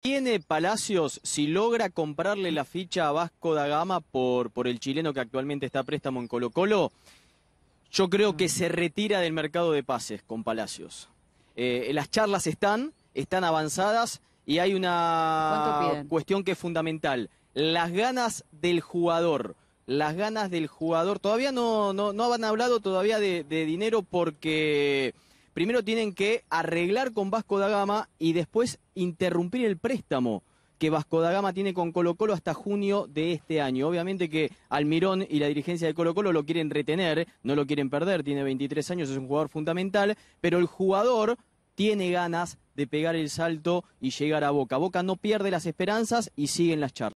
¿Tiene Palacios, si logra comprarle la ficha a Vasco da Gama por, por el chileno que actualmente está a préstamo en Colo Colo, yo creo que mm. se retira del mercado de pases con Palacios. Eh, las charlas están, están avanzadas y hay una cuestión que es fundamental. Las ganas del jugador, las ganas del jugador. Todavía no, no, han hablado todavía de dinero porque primero tienen que arreglar con Vasco da Gama y después interrumpir el préstamo que Vasco da Gama tiene con Colo Colo hasta junio de este año. Obviamente que Almirón y la dirigencia de Colo Colo lo quieren retener, no lo quieren perder, tiene 23 años, es un jugador fundamental, pero el jugador tiene ganas de pegar el salto y llegar a Boca. Boca no pierde las esperanzas y siguen las charlas.